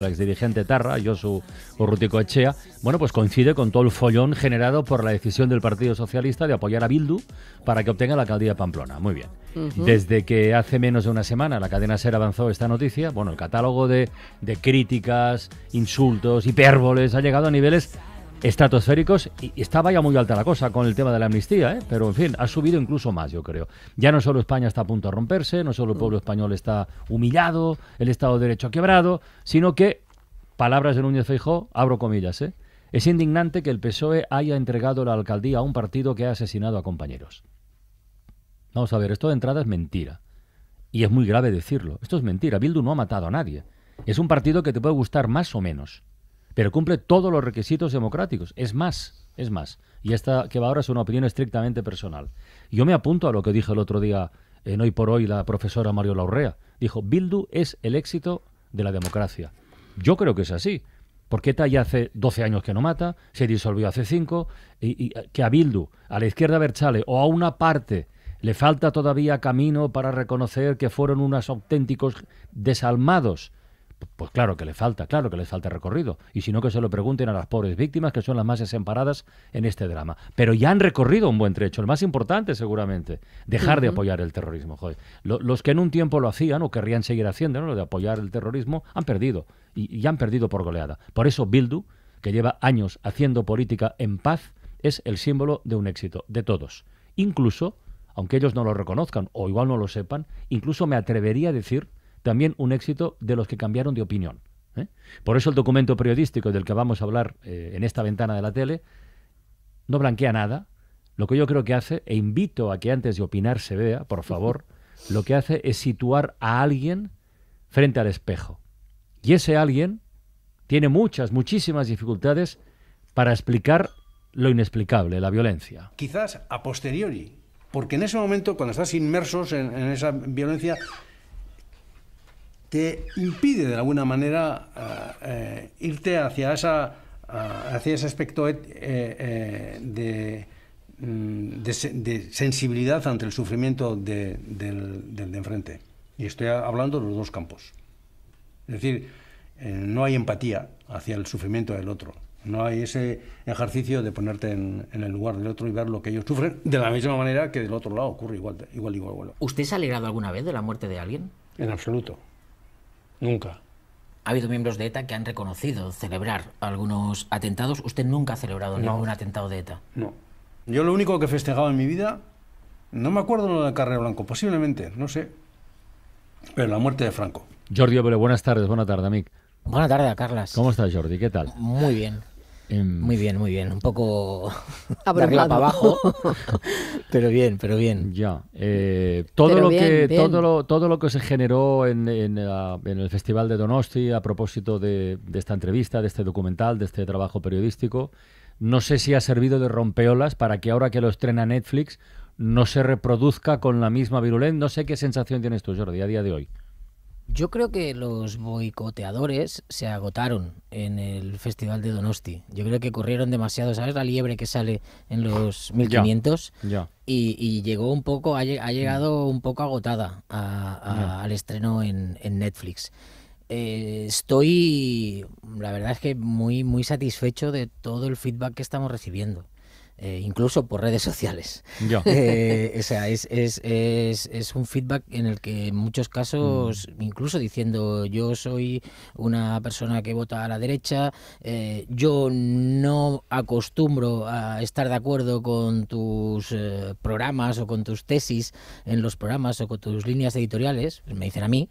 el exdirigente Tarra, Josu Urrutico Echea, bueno, pues coincide con todo el follón generado por la decisión del Partido Socialista de apoyar a Bildu para que obtenga la alcaldía de Pamplona. Muy bien. Desde que hace menos de una semana la cadena SER avanzó esta noticia, bueno, el catálogo de, de críticas, insultos, hipérboles ha llegado a niveles estratosféricos y estaba ya muy alta la cosa con el tema de la amnistía, ¿eh? pero en fin, ha subido incluso más, yo creo. Ya no solo España está a punto de romperse, no solo el mm. pueblo español está humillado, el Estado de Derecho ha quebrado, sino que, palabras de Núñez Feijó, abro comillas, ¿eh? es indignante que el PSOE haya entregado la alcaldía a un partido que ha asesinado a compañeros. Vamos a ver, esto de entrada es mentira. Y es muy grave decirlo. Esto es mentira. Bildu no ha matado a nadie. Es un partido que te puede gustar más o menos pero cumple todos los requisitos democráticos. Es más, es más. Y esta que va ahora es una opinión estrictamente personal. Yo me apunto a lo que dijo el otro día en Hoy por Hoy la profesora Mario Laurrea. Dijo, Bildu es el éxito de la democracia. Yo creo que es así. Porque ETA ya hace 12 años que no mata, se disolvió hace 5, y, y, que a Bildu, a la izquierda Berchale o a una parte le falta todavía camino para reconocer que fueron unos auténticos desalmados pues claro que le falta, claro que les falta recorrido. Y si no, que se lo pregunten a las pobres víctimas, que son las más desamparadas en este drama. Pero ya han recorrido un buen trecho, el más importante seguramente, dejar de apoyar el terrorismo. Joder. los que en un tiempo lo hacían o querrían seguir haciendo, lo de apoyar el terrorismo, han perdido. Y, y han perdido por goleada. Por eso Bildu, que lleva años haciendo política en paz, es el símbolo de un éxito, de todos. Incluso, aunque ellos no lo reconozcan o igual no lo sepan, incluso me atrevería a decir también un éxito de los que cambiaron de opinión. ¿eh? Por eso el documento periodístico del que vamos a hablar eh, en esta ventana de la tele no blanquea nada. Lo que yo creo que hace, e invito a que antes de opinar se vea, por favor, lo que hace es situar a alguien frente al espejo. Y ese alguien tiene muchas, muchísimas dificultades para explicar lo inexplicable, la violencia. Quizás a posteriori, porque en ese momento, cuando estás inmersos en esa violencia, te impide de alguna manera eh, eh, irte hacia, esa, hacia ese aspecto eh, mm, de, sensibilidad ante el sufrimiento de, del, de enfrente. Y estoy hablando de los dos campos. Es decir, no hay empatía hacia el sufrimiento del otro. No hay ese ejercicio de ponerte en, el lugar del otro y ver lo que ellos sufren de la misma manera que del otro lado ocurre igual, igual, igual. igual. ¿Usted se ha alegrado alguna vez de la muerte de alguien? En absoluto. Nunca. Ha habido miembros de ETA que han reconocido celebrar algunos atentados. ¿Usted nunca ha celebrado ningún atentado de ETA? No. Yo lo único que he festejado en mi vida, no me acuerdo lo de Carrera Blanco, posiblemente, no sé. Pero la muerte de Franco. Jordi buenas tardes, buenas tardes, Mick. Buenas tardes, Carlas. ¿Cómo estás, Jordi? ¿Qué tal? Muy bien. Em, muy bien, muy bien. Un poco la para abajo. pero bien, pero bien. Ya. Eh, todo, lo que, Todo, lo, todo lo que se generó ah, en, el Festival de Donosti a propósito de, de esta entrevista, de este documental, de este trabajo periodístico, no sé si ha servido de rompeolas para que ahora que lo estrena Netflix no se reproduzca con la misma virulencia. No sé qué sensación tienes tú, Jordi, a día de hoy. Yo creo que los boicoteadores se agotaron en el Festival de Donosti. Yo creo que corrieron demasiado, ¿sabes? La liebre que sale en los 1500 Y, llegó un poco, ha, llegado un poco agotada al estreno en, Netflix. Eh, estoy, la verdad es que muy, muy satisfecho de todo el feedback que estamos recibiendo. Eh, incluso por redes sociales. Eh, o sea, es, un feedback en el que en muchos casos, mm. incluso diciendo yo soy una persona que vota a la derecha, eh, yo no acostumbro a estar de acuerdo con tus programas o con tus tesis en los programas o con tus líneas editoriales, pues me dicen a mí,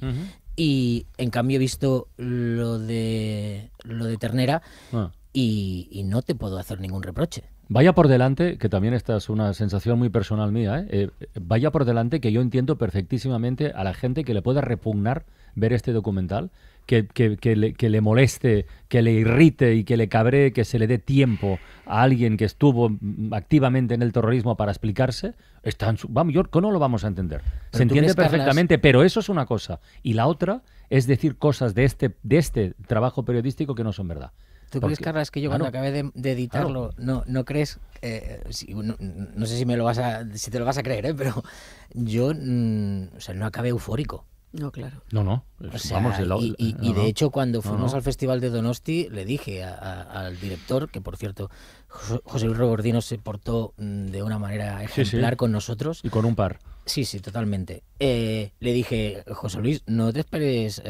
y en cambio he visto lo de, lo de ternera. Ah. y no te puedo hacer ningún reproche. Vaya por delante, que también esta es una sensación muy personal mía, ¿eh? Eh, vaya por delante que yo entiendo perfectísimamente a la gente que le pueda repugnar ver este documental, que, que, le, moleste, que le irrite y que le cabree, que se le dé tiempo a alguien que estuvo mm, activamente en el terrorismo para explicarse, Están, vamos, yo, no lo vamos a entender. se entiende perfectamente, pero eso es una cosa. Y la otra es decir cosas de este, de este trabajo periodístico que no son verdad. ¿Tú crees crees, es que yo cuando acabé de, editarlo, no. no, crees, eh, no, sé si me lo vas a, si te lo vas a creer, eh, pero yo, mm, o sea, no acabé eufórico. No, claro. No, no. vamos, y, y, de hecho, cuando fuimos al Festival de Donosti, le dije al director, que por cierto, José Luis Robordino se portó mm, de una manera ejemplar con nosotros. Y con un par. Sí, sí, totalmente. Eh, le dije, José Luis, no te esperes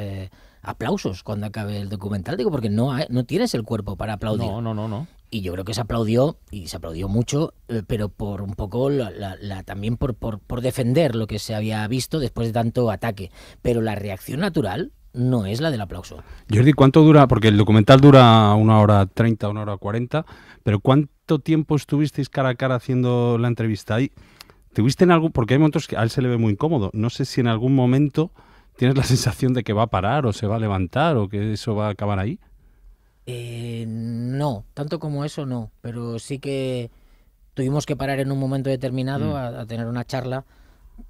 aplausos cuando acabe el documental, digo, porque no, no tienes el cuerpo para aplaudir. No, no, no, no. Y yo creo que se aplaudió, y se aplaudió mucho, eh, pero por un poco también por, por, defender lo que se había visto después de tanto ataque. Pero la reacción natural no es la del aplauso. Jordi, ¿cuánto dura? Porque el documental dura una hora treinta, una hora cuarenta, pero ¿cuánto tiempo estuvisteis cara a cara haciendo la entrevista? ahí? ¿Tuviste en algún.? Porque hay momentos que a él se le ve muy incómodo. No sé si en algún momento ¿Tienes la sensación de que va a parar o se va a levantar o que eso va a acabar ahí? Eh, no, tanto como eso no, pero sí que tuvimos que parar en un momento determinado mm. a, tener una charla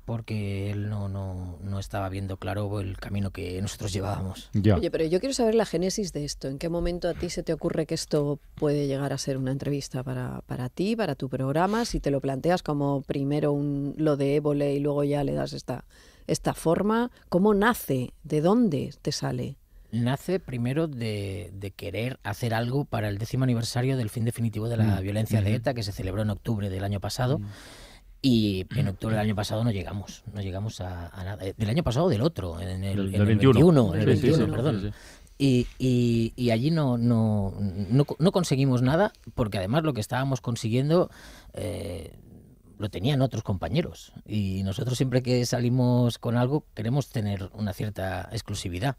porque él no, no, estaba viendo claro el camino que nosotros llevábamos. Oye, pero yo quiero saber la génesis de esto. ¿En qué momento a ti se te ocurre que esto puede llegar a ser una entrevista para, ti, para tu programa? Si te lo planteas como primero un, lo de Évole y luego ya le das esta, esta forma, ¿cómo nace? ¿De dónde te sale? Nace primero de, querer hacer algo para el décimo aniversario del fin definitivo de la mm. violencia de ETA que se celebró en octubre del año pasado. Mm. Y en octubre del año pasado no llegamos, no llegamos a, nada. Eh, del año pasado, del otro, en el, 21, perdón. Y, allí no no, no, conseguimos nada, porque además lo que estábamos consiguiendo eh, lo tenían otros compañeros. Y nosotros siempre que salimos con algo queremos tener una cierta exclusividad.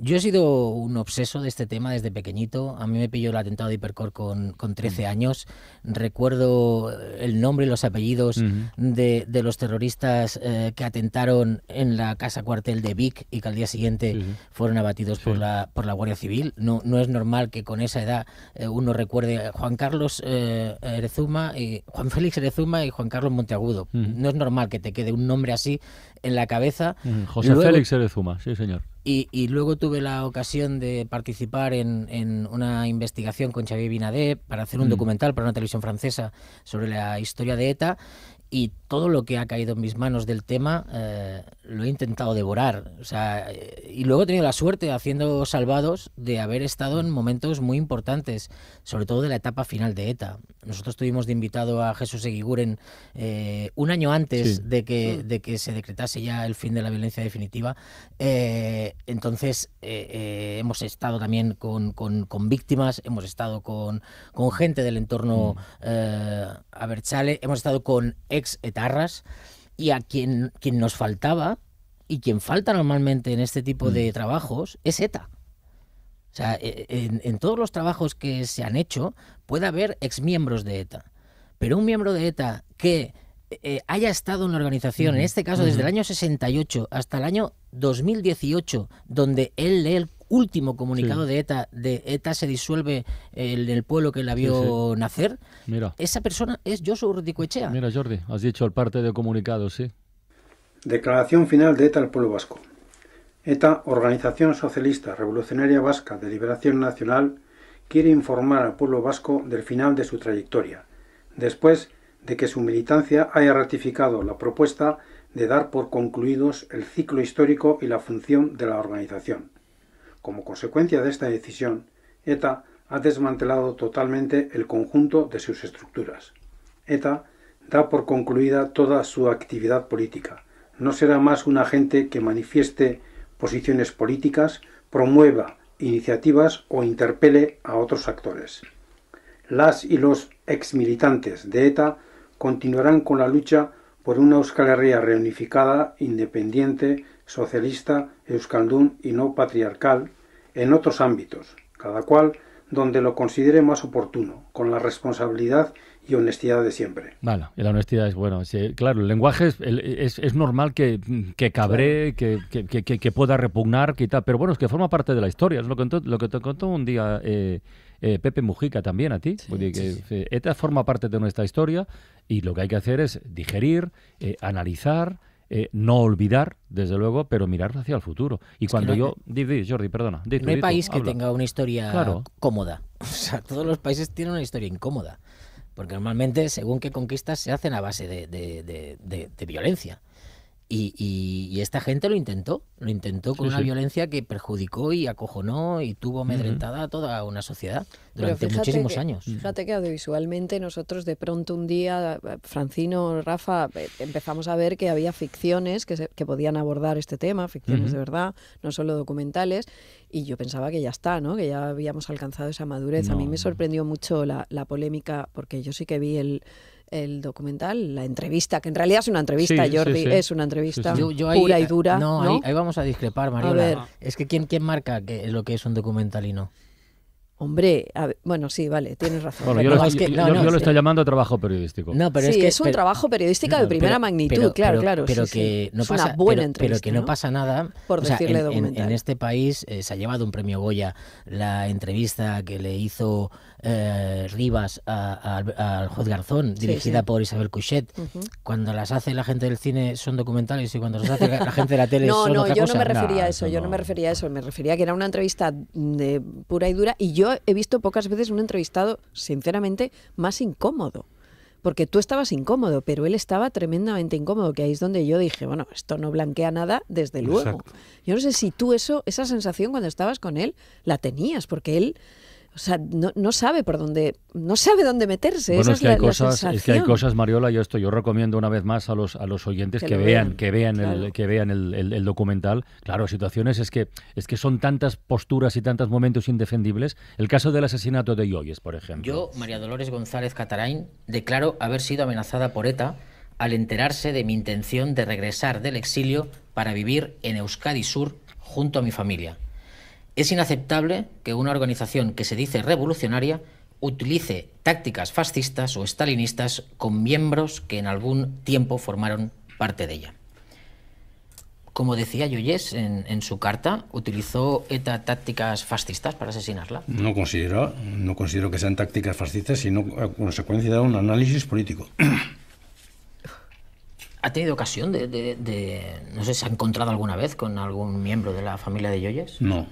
Yo he sido un obseso de este tema desde pequeñito. A mí me pilló el atentado de Hipercor con, con 13 años. Recuerdo eh, el nombre y los apellidos de, de, los terroristas eh, que atentaron en la casa cuartel de Vic y que al día siguiente fueron abatidos por, la, por la Guardia Civil. No, no es normal que con esa edad eh, uno recuerde a Juan Carlos Erezuma, y, Juan Félix Erezuma y Juan Carlos Monteagudo. No es normal que te quede un nombre así en la cabeza. José Félix Erezuma, sí señor. Y, luego tuve la ocasión de participar en, una investigación con Xavier Binadé para hacer un mm. documental para una televisión francesa sobre la historia de ETA y todo lo que ha caído en mis manos del tema eh, lo he intentado devorar. O sea, y luego he tenido la suerte, haciendo salvados, de haber estado en momentos muy importantes, sobre todo de la etapa final de ETA. Nosotros tuvimos de invitado a Jesús Eguiguren eh, un año antes de, que, mm. de que se decretase ya el fin de la violencia definitiva. Eh, entonces, eh, hemos estado también con, víctimas, hemos estado con, gente del entorno mm. a hemos estado con ex etarras y a quien, quien nos faltaba y quien falta normalmente en este tipo de mm. trabajos es ETA. O sea, e, en, todos los trabajos que se han hecho puede haber exmiembros de ETA, pero un miembro de ETA que eh, haya estado en la organización, en este caso desde el año 68 hasta el año 2018, donde él lee el último comunicado de ETA, de ETA se disuelve el, el pueblo que la vio nacer, esa persona es Josu Urdicoechea. Mira, Jordi, has dicho el parte de comunicado, sí. Declaración final de ETA al pueblo vasco. ETA, Organización Socialista Revolucionaria Vasca de Liberación Nacional quiere informar al pueblo vasco del final de su trayectoria, después de que su militancia haya ratificado la propuesta de dar por concluidos el ciclo histórico y la función de la organización. Como consecuencia de esta decisión, ETA ha desmantelado totalmente el conjunto de sus estructuras. ETA da por concluida toda su actividad política. No será más un agente que manifieste posiciones políticas, promueva iniciativas o interpele a otros actores. Las y los exmilitantes de ETA continuarán con la lucha por una Euskal Herria reunificada, independiente, socialista, euskaldún y no patriarcal en otros ámbitos, cada cual donde lo considere más oportuno, con la responsabilidad y honestidad de siempre. vale la honestidad es bueno. claro, el lenguaje es, es, es normal que, que que, que, que, pueda repugnar, que pero bueno, es que forma parte de la historia. Es lo que, lo que te contó un día eh, eh, Pepe Mujica también a ti. Eh, esta forma parte de nuestra historia y lo que hay que hacer es digerir, analizar. no olvidar, desde luego, pero mirar hacia el futuro. Y cuando yo. Jordi, perdona. no hay país que tenga una historia cómoda. O sea, todos los países tienen una historia incómoda. Porque normalmente, según qué conquistas, se hacen a base de, de violencia. Y, esta gente lo intentó, lo intentó con una violencia que perjudicó y acojonó y tuvo amedrentada a toda una sociedad durante muchísimos años. Fíjate que audiovisualmente nosotros de pronto un día, eh, Francino, Rafa, eh, empezamos a ver que había ficciones que, podían abordar este tema, ficciones de verdad, no solo documentales, y yo pensaba que ya está, ¿no? que ya habíamos alcanzado esa madurez. a mí me sorprendió mucho la, la polémica, porque yo sí que vi el el documental, la entrevista, que en realidad es una entrevista, Jordi, es una entrevista pura y eh, dura. No, Ahí, vamos a discrepar, Mariola. A ver. Es que ¿quién, quién marca que, lo que es un documental y no? Hombre, bueno, sí, vale, tienes razón. yo, lo, estoy llamando trabajo periodístico. sí, es un trabajo periodístico de primera magnitud, claro, claro. Pero que no pasa, pero, que no, pasa nada. Por decirle en, en, este país eh, se ha llevado un premio Goya la entrevista que le hizo eh, Rivas al juez Garzón, dirigida por Isabel Cuchet. Cuando las hace la gente del cine son documentales y cuando las hace la gente de la tele no, son no, no, yo No, me refería a eso, yo no. me refería a eso, me refería a que era una entrevista pura y dura y yo he visto pocas veces un entrevistado, sinceramente, más incómodo porque tú estabas incómodo, pero él estaba tremendamente incómodo, que ahí es donde yo dije, bueno, esto no blanquea nada, desde luego. Yo no sé si tú eso, esa sensación cuando estabas con él, la tenías, porque él o sea, no, no, sabe por dónde, no sabe dónde meterse. Bueno, es, que hay cosas, es que hay cosas, Mariola, yo esto, yo recomiendo una vez más a los a los oyentes que, vean, que vean el, que vean el, documental. Claro, situaciones es que es que son tantas posturas y tantos momentos indefendibles. El caso del asesinato de Ioyes, por ejemplo. Yo, María Dolores González Catarain, declaro haber sido amenazada por ETA al enterarse de mi intención de regresar del exilio para vivir en Euskadi Sur junto a mi familia. Es inaceptable que una organización que se dice revolucionaria utilice tácticas fascistas o estalinistas con miembros que en algún tiempo formaron parte de ella. Como decía Yoyes en, su carta, ¿utilizó ETA tácticas fascistas para asesinarla? No considero, no considero que sean tácticas fascistas, sino a consecuencia de un análisis político. ¿Ha tenido ocasión de, no sé, se ha encontrado alguna vez con algún miembro de la familia de Yoyes? No,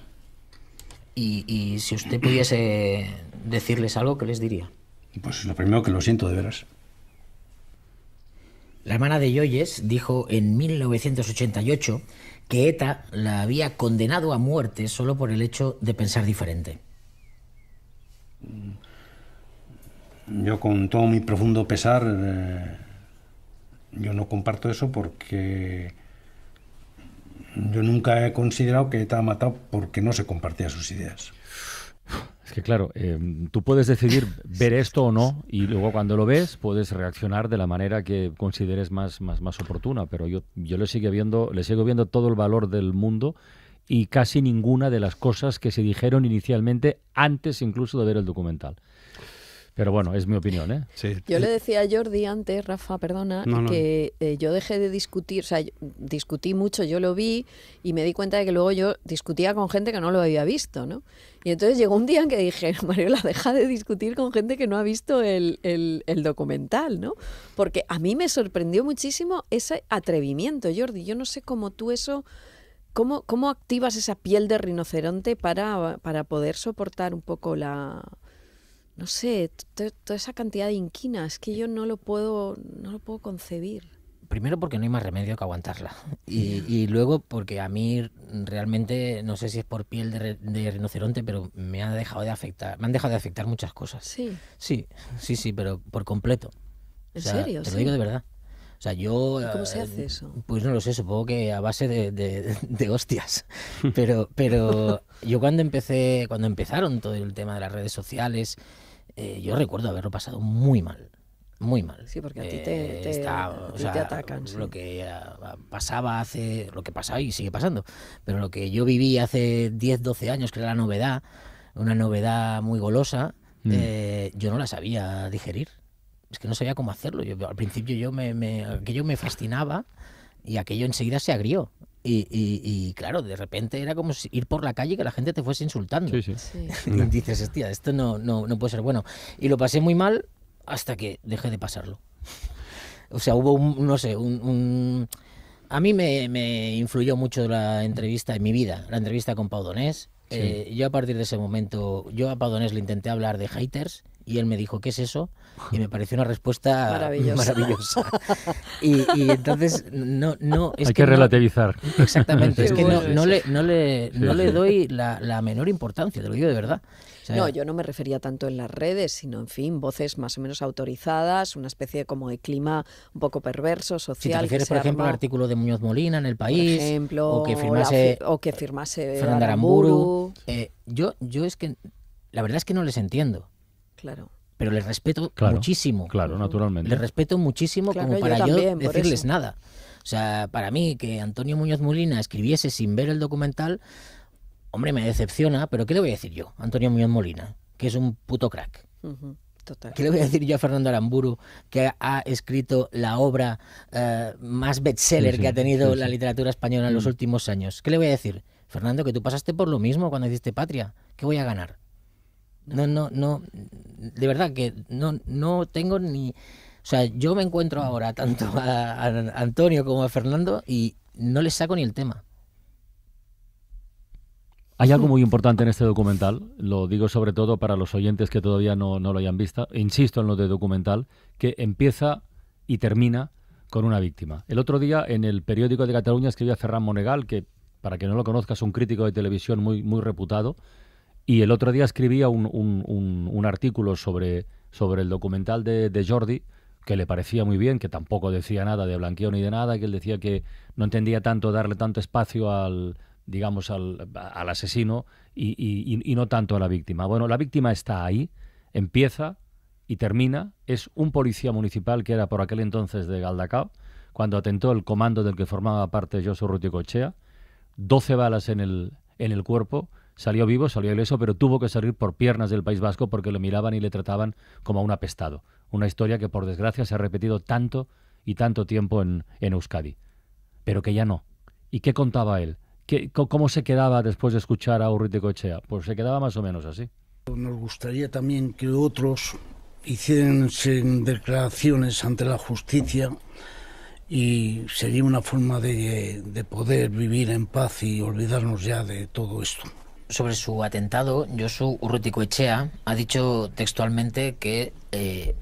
y, si usted pudiese decirles algo, ¿qué les diría? Pues lo primero que lo siento de veras. La hermana de Yoyes dijo en 1988 que ETA la había condenado a muerte solo por el hecho de pensar diferente. Mm. Yo con todo mi profundo pesar, eh, yo no comparto eso porque yo nunca he considerado que estaba matado porque no se compartía sus ideas. Es que claro, eh, tú puedes decidir ver esto o no y luego cuando lo ves puedes reaccionar de la manera que consideres más, más, más oportuna, pero yo, yo le, sigue viendo, le sigo viendo todo el valor del mundo y casi ninguna de las cosas que se dijeron inicialmente antes incluso de ver el documental. Pero bueno, es mi opinión. ¿eh? Yo le decía a Jordi antes, Rafa, perdona, que eh, yo dejé de discutir, o sea, discutí mucho, yo lo vi y me di cuenta de que luego yo discutía con gente que no lo había visto, ¿no? Y entonces llegó un día en que dije, la deja de discutir con gente que no ha visto el, documental, ¿no? Porque a mí me sorprendió muchísimo ese atrevimiento, Jordi. Yo no sé cómo tú eso... ¿Cómo, ¿Cómo activas esa piel de rinoceronte para, para poder soportar un poco la, no sé, toda esa cantidad de inquinas que yo no lo puedo, no lo puedo concebir. Primero porque no hay más remedio que aguantarla. Y, luego porque a mí realmente, no sé si es por piel de, de, rinoceronte, pero me ha dejado de afectar, me han dejado de afectar muchas cosas. Sí. Sí, sí, sí, pero por completo. ¿En serio? Te lo digo de verdad. O sea, yo. ¿Cómo se eh, hace eso? Pues no lo sé, supongo que a base de, de hostias. Pero, pero yo cuando empecé, cuando empezaron todo el tema de las redes sociales, eh, yo recuerdo haberlo pasado muy mal. Muy mal. Sí, porque a ti te, eh, atacan. Lo que ah, pasaba hace, lo que pasaba y sigue pasando, pero lo que yo viví hace 10, 12 años, que era la novedad, una novedad muy golosa, mm. eh, yo no la sabía digerir. Es que no sabía cómo hacerlo. al principio yo me, me, aquello me fascinaba y aquello enseguida se agrió. Y, claro, de repente era como ir por la calle y que la gente te fuese insultando. y dices, hostia, esto no, no, puede ser bueno. Y lo pasé muy mal hasta que dejé de pasarlo. O sea, hubo un, no sé, un, A mí me, influyó mucho la entrevista en mi vida, la entrevista con Pau eh, yo a partir de ese momento, yo a Pau le intenté hablar de haters y él me dijo, ¿qué es eso? Y me pareció una respuesta maravillosa. Y, entonces, no, no. Hay que, relativizar. exactamente, es que no, le, le, doy la, menor importancia, te lo digo de verdad. no, yo no me refería tanto en las redes, sino en fin, voces más o menos autorizadas, una especie como de clima un poco perverso, social. Si te refieres, por ejemplo, al artículo de Muñoz Molina en El País, o que firmase, o que firmase Fernanda Aramburu. Eh, yo, yo es que, la verdad es que no les entiendo. Claro. Pero les respeto muchísimo. Claro, naturalmente. Les respeto muchísimo como para yo, decirles nada. O sea, para mí que Antonio Muñoz Molina escribiese sin ver el documental, hombre, me decepciona, pero ¿qué le voy a decir yo, Antonio Muñoz Molina? Que es un puto crack. ¿Qué le voy a decir yo a Fernando Aramburu, que ha escrito la obra eh, más bestseller que ha tenido la literatura española en los mm. últimos años? ¿Qué le voy a decir? Fernando, que tú pasaste por lo mismo cuando hiciste Patria. ¿Qué voy a ganar? No, no, no. De verdad que no, no tengo ni. O sea, yo me encuentro ahora tanto a, Antonio como a Fernando y no les saco ni el tema. Hay algo muy importante en este documental, lo digo sobre todo para los oyentes que todavía no, lo hayan visto, insisto en lo de documental, que empieza y termina con una víctima. El otro día en el periódico de Cataluña escribía Ferran Monegal, que para que no lo conozcas, es un crítico de televisión muy, muy reputado, y el otro día escribía un, artículo sobre, sobre el documental de, Jordi, que le parecía muy bien, que tampoco decía nada de blanqueo ni de nada, que él decía que no entendía tanto darle tanto espacio al digamos al, asesino y, no tanto a la víctima. Bueno, la víctima está ahí, empieza y termina. Es un policía municipal que era por aquel entonces de Galdacao, cuando atentó el comando del que formaba parte Ruti Cochea, 12 balas en el, en el cuerpo, salió vivo, salió ileso, pero tuvo que salir por piernas del País Vasco porque lo miraban y le trataban como a un apestado. Una historia que, por desgracia, se ha repetido tanto y tanto tiempo en, Euskadi. Pero que ya no. ¿Y qué contaba él? ¿Cómo se quedaba después de escuchar a de Cochea? Pues se quedaba más o menos así. Nos gustaría también que otros hicieran declaraciones ante la justicia y sería una forma de poder vivir en paz y olvidarnos ya de todo esto sobre su atentado, Josu echea ha dicho textualmente que eh,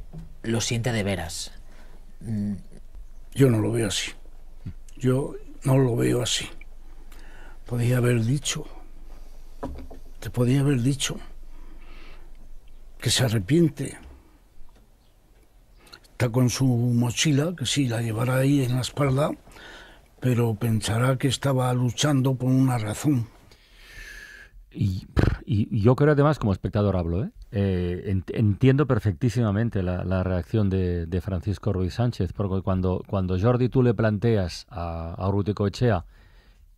lo siente de veras. Mm. Yo no lo veo así. Yo no lo veo así. Podría haber dicho, te podía haber dicho que se arrepiente. Está con su mochila, que sí, la llevará ahí en la espalda, pero pensará que estaba luchando por una razón y, yo creo además, como espectador hablo, ¿eh? Eh, entiendo perfectísimamente la, reacción de, Francisco Ruiz Sánchez, porque cuando, cuando Jordi tú le planteas a, a Cochea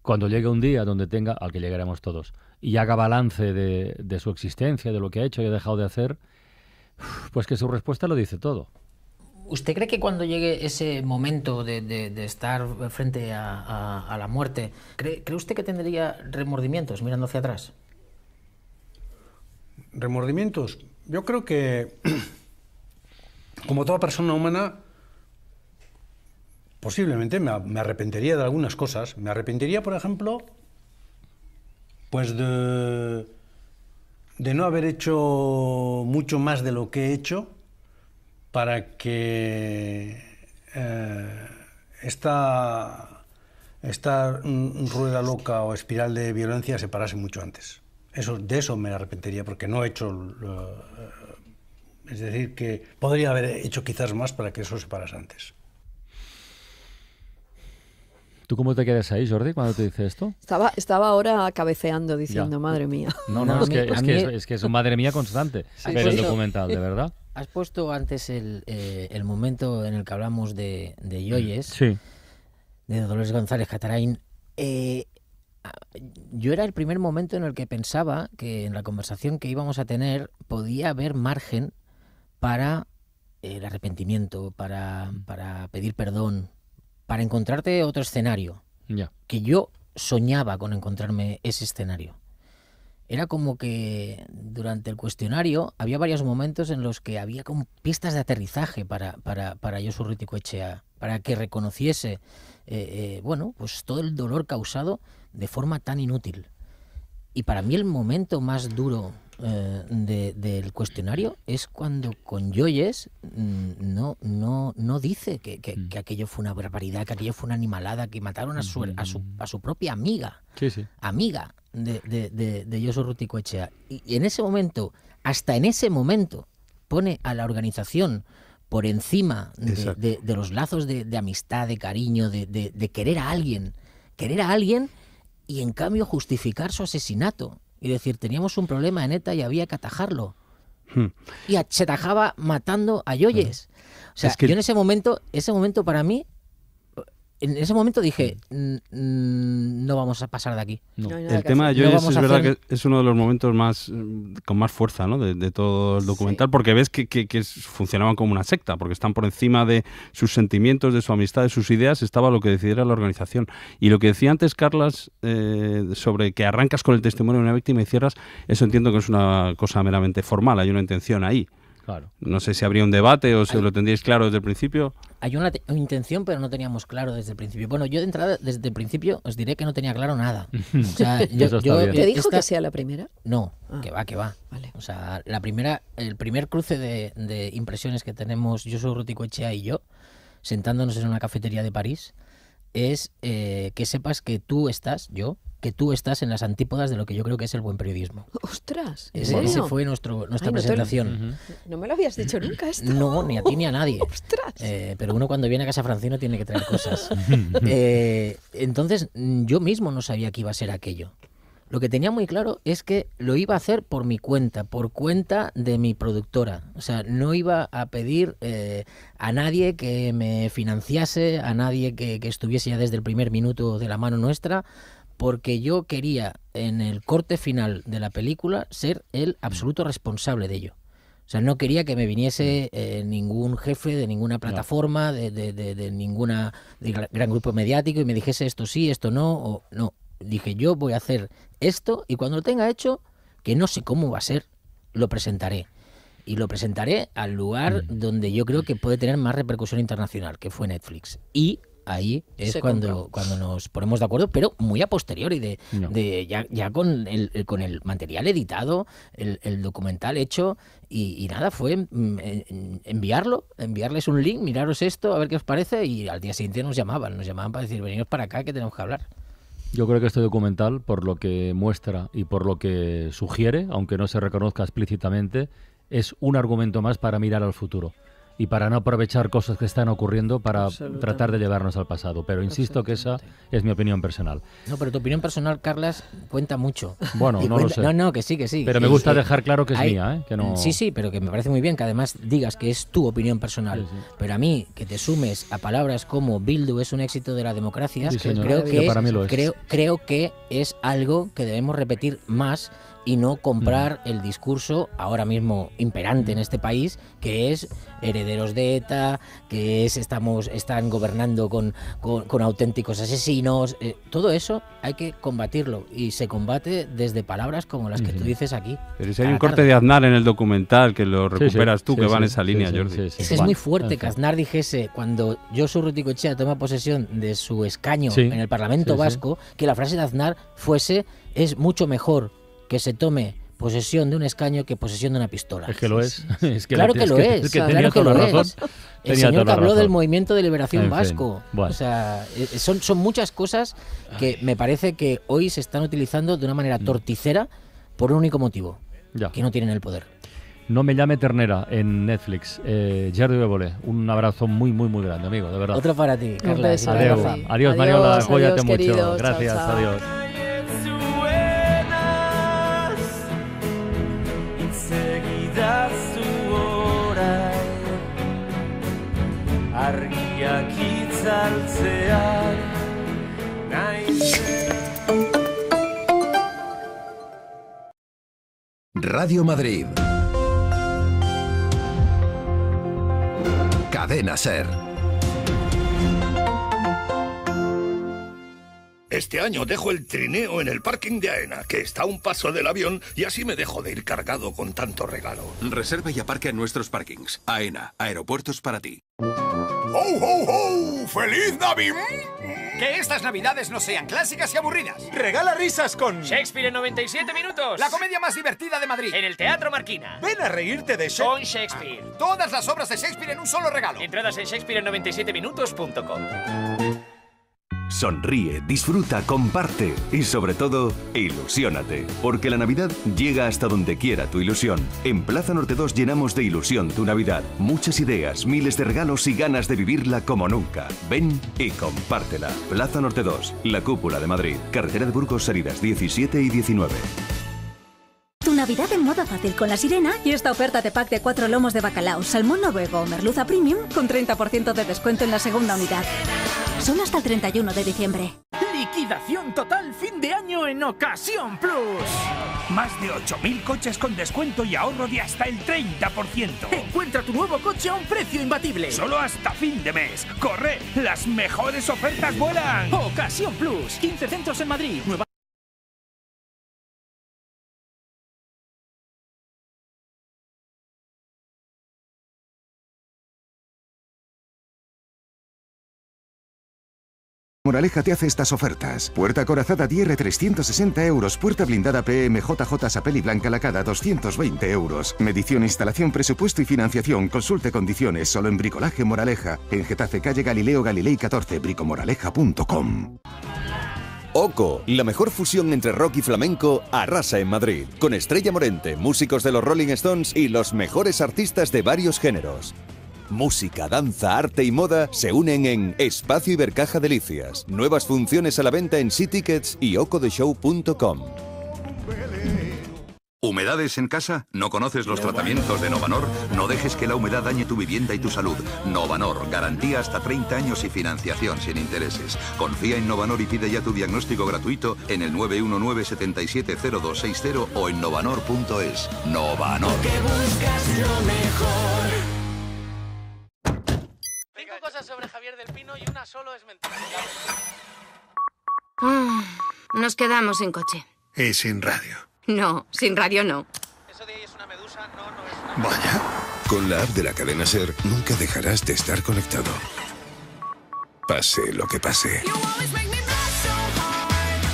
cuando llegue un día donde tenga, al que llegaremos todos, y haga balance de, su existencia, de lo que ha hecho y ha dejado de hacer, pues que su respuesta lo dice todo. ¿Usted cree que cuando llegue ese momento de, estar frente a, la muerte, ¿cree, usted que tendría remordimientos mirando hacia atrás? remordimientos. Yo creo que, como toda persona humana, posiblemente me, arrepentiría de algunas cosas. Me arrepentiría, por ejemplo, pues de, no haber hecho mucho más de lo que he hecho para que eh, esta rueda loca o espiral de violencia se parase mucho antes. Eso, de eso me arrepentiría porque no he hecho... es decir, que podría haber hecho quizás más para que eso se parase antes. ¿Tú cómo te quedas ahí, Jordi, cuando te dice esto? Estaba, estaba ahora cabeceando diciendo, madre mía. No, no, es, que, es, que es, un madre mía constante pero el documental, de verdad. Has puesto antes eh, el, momento en el que hablamos de, de Yoyes, de Dolores González Catarain. Eh, yo era el primer momento en el que pensaba que en la conversación que íbamos a tener podía haber margen para eh, el arrepentimiento, para, para pedir perdón, para encontrarte otro escenario. Que yo soñaba con encontrarme ese escenario era como que durante el cuestionario había varios momentos en los que había como pistas de aterrizaje para, para, para Josu Echea, para que reconociese eh, eh, bueno, pues todo el dolor causado de forma tan inútil. Y para mí el momento más duro eh, del cuestionario es cuando con Joyes mm, no, no, no dice mm. que, aquello fue una barbaridad, que aquello fue una animalada, que mataron a su, a su, mm. propia amiga. Amiga de, de, de, de Rutico Echea. Y, en ese momento, hasta en ese momento, pone a la organización por encima de, los lazos de, de, amistad, de cariño, de, querer a alguien, querer a alguien y en cambio justificar su asesinato y decir, teníamos un problema en ETA y había que atajarlo. Hmm. Y se atajaba matando a Yoyes. O sea, yo en ese momento, ese momento para mí en ese momento dije, mm, mm, no vamos a pasar de aquí. el tema de Joyce es verdad que es uno de los momentos más eh, con más fuerza ¿no? de, todo el documental, porque ves que, funcionaban como una secta, porque están por encima de sus sentimientos, de su amistad, de sus ideas, estaba lo que decidiera la organización. Y lo que decía antes Carlas eh, sobre que arrancas con el testimonio de una víctima y cierras, eso entiendo que es una cosa meramente formal, hay una intención ahí. No sé si habría un debate o si lo tendríais claro desde el principio. Hay una, intención, pero no teníamos claro desde el principio. Bueno, yo de entrada, desde el principio, os diré que no tenía claro nada. sea, eh, ¿Te dijo que sea la primera? No, ah, que va, que va. Vale. O sea, la primera, el primer cruce de, impresiones que tenemos, yo soy Rutico Echea y yo, sentándonos en una cafetería de París, es eh, que sepas que tú estás, yo, que tú estás en las antípodas de lo que yo creo que es el buen periodismo. ¡Ostras! Ese, fue nuestro, nuestra presentación. No, me lo habías dicho nunca esto. No, ni a ti ni a nadie. ¡Ostras! Eh, pero uno cuando viene a Casa Francino tiene que traer cosas. Eh, entonces, yo mismo no sabía que iba a ser aquello. Lo que tenía muy claro es que lo iba a hacer por mi cuenta, por cuenta de mi productora. O sea, no iba a pedir eh, a nadie que me financiase, a nadie que, que estuviese ya desde el primer minuto de la mano nuestra porque yo quería en el corte final de la película ser el absoluto responsable de ello. O sea, no quería que me viniese eh, ningún jefe de ninguna plataforma, de, de, de, gran grupo mediático y me dijese esto sí, esto no, o no. Dije, yo voy a hacer esto y cuando lo tenga hecho, que no sé cómo va a ser, lo presentaré. Y lo presentaré al lugar mm. donde yo creo que puede tener más repercusión internacional, que fue Netflix. Y ahí es cuando, cuando nos ponemos de acuerdo, pero muy a posteriori, de, ya, con, el, con el material editado, el, documental hecho, y, nada, fue mm, enviarlo, enviarles un link, miraros esto, a ver qué os parece, y al día siguiente nos llamaban, nos llamaban para decir, venidos para acá, que tenemos que hablar. Yo creo que este documental, por lo que muestra y por lo que sugiere, aunque no se reconozca explícitamente, es un argumento más para mirar al futuro y para no aprovechar cosas que están ocurriendo para tratar de llevarnos al pasado. Pero insisto que esa es mi opinión personal. No, pero tu opinión personal, Carlas, cuenta mucho. Bueno, no lo sé. No, no, que sí, que sí. Pero me gusta dejar claro que es mía, ¿eh? Sí, sí, pero que me parece muy bien que además digas que es tu opinión personal. Pero a mí, que te sumes a palabras como Bildu es un éxito de la democracia, creo, que, creo, creo que es algo que debemos repetir más y no mm. comprar el discurso ahora mismo imperante en mm. este país, que es herederos de ETA, que es estamos están gobernando con, con, auténticos asesinos. Eh, todo eso hay que combatirlo y se combate desde palabras como las que tú dices aquí. Pero si hay un corte de Aznar en el documental que lo recuperas tú, que va en esa línea, Jordi. Es muy fuerte que Aznar dijese cuando Josu Ruticochea toma posesión de su escaño en el Parlamento Vasco, que la frase de Aznar fuese es mucho mejor que se tome posesión de un escaño que posesión de una pistola. Es que lo es. claro que lo es. El señor que habló del movimiento de liberación vasco. O sea, eh, eh, son, son muchas cosas que me parece que hoy se están utilizando de una manera mm. torticera por un único motivo. Que no tienen el poder. No me llame ternera en Netflix. Eh, Bebole, un abrazo muy, muy, muy grande, amigo, de verdad. Otro para ti, Carla. Adiós, adiós, Mariola, adiós, mucho. Gracias, adiós. Radio Madrid. Cadena Ser. Este año dejo el trineo en el parking de AENA, que está a un paso del avión, y así me dejo de ir cargado con tanto regalo. Reserva y aparca en nuestros parkings. AENA, aeropuertos para ti. ¡Ho, ho, ho! ¡Feliz Navidad! Que estas navidades no sean clásicas y aburridas. Regala risas con... Shakespeare en 97 minutos. La comedia más divertida de Madrid. En el Teatro Marquina. Ven a reírte de Shakespeare. Con Shakespeare. Todas las obras de Shakespeare en un solo regalo. Entradas en shakespeare en 97minutos.com. Sonríe, disfruta, comparte y sobre todo, ilusiónate. Porque la Navidad llega hasta donde quiera tu ilusión. En Plaza Norte 2 llenamos de ilusión tu Navidad. Muchas ideas, miles de regalos y ganas de vivirla como nunca. Ven y compártela. Plaza Norte 2, La Cúpula de Madrid. Carretera de Burgos, Salidas 17 y 19. Tu Navidad en moda fácil con la sirena y esta oferta de pack de cuatro lomos de bacalao, salmón noruego o merluza premium con 30% de descuento en la segunda unidad. Son hasta el 31 de diciembre. Liquidación total fin de año en Ocasión Plus. Más de 8.000 coches con descuento y ahorro de hasta el 30%. Encuentra tu nuevo coche a un precio imbatible. Solo hasta fin de mes. Corre, las mejores ofertas vuelan. Ocasión Plus, 15 centros en Madrid. Moraleja te hace estas ofertas. Puerta corazada DR 360 euros, puerta blindada PMJJ Sapel Blanca Lacada 220 euros. Medición, instalación, presupuesto y financiación. Consulte condiciones solo en Bricolaje Moraleja. En Getafe, calle Galileo Galilei 14, bricomoraleja.com. Oco, la mejor fusión entre rock y flamenco, arrasa en Madrid, con Estrella Morente, músicos de los Rolling Stones y los mejores artistas de varios géneros. Música, danza, arte y moda se unen en Espacio Ibercaja Delicias. Nuevas funciones a la venta en Tickets y ocodeshow.com. ¿Humedades en casa? ¿No conoces los tratamientos de Novanor? No dejes que la humedad dañe tu vivienda y tu salud. Novanor, garantía hasta 30 años y financiación sin intereses. Confía en Novanor y pide ya tu diagnóstico gratuito en el 919-770260 o en novanor.es. Novanor. Javier del Pino y una solo es ah, nos quedamos sin coche. Y sin radio. No, sin radio no. Eso de es una medusa, no, no es Vaya. Con la app de la cadena Ser, nunca dejarás de estar conectado. Pase lo que pase.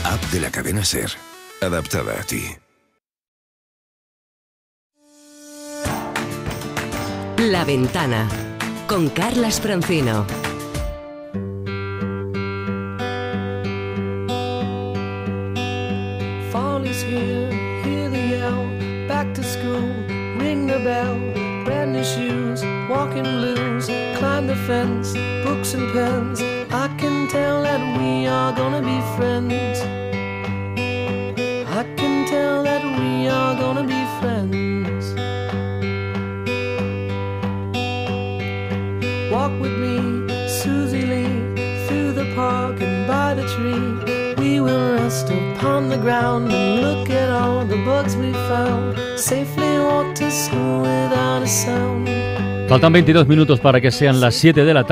App de la cadena Ser, adaptada a ti. La ventana con Carlas Francino. Fall is here, hear the yell, back to school, ring the bell, brand new shoes, walking blues, climb the fence, books and pens. I can tell that we are gonna be friends. ground Faltan 22 minutos para que sean las 7 de la tarde.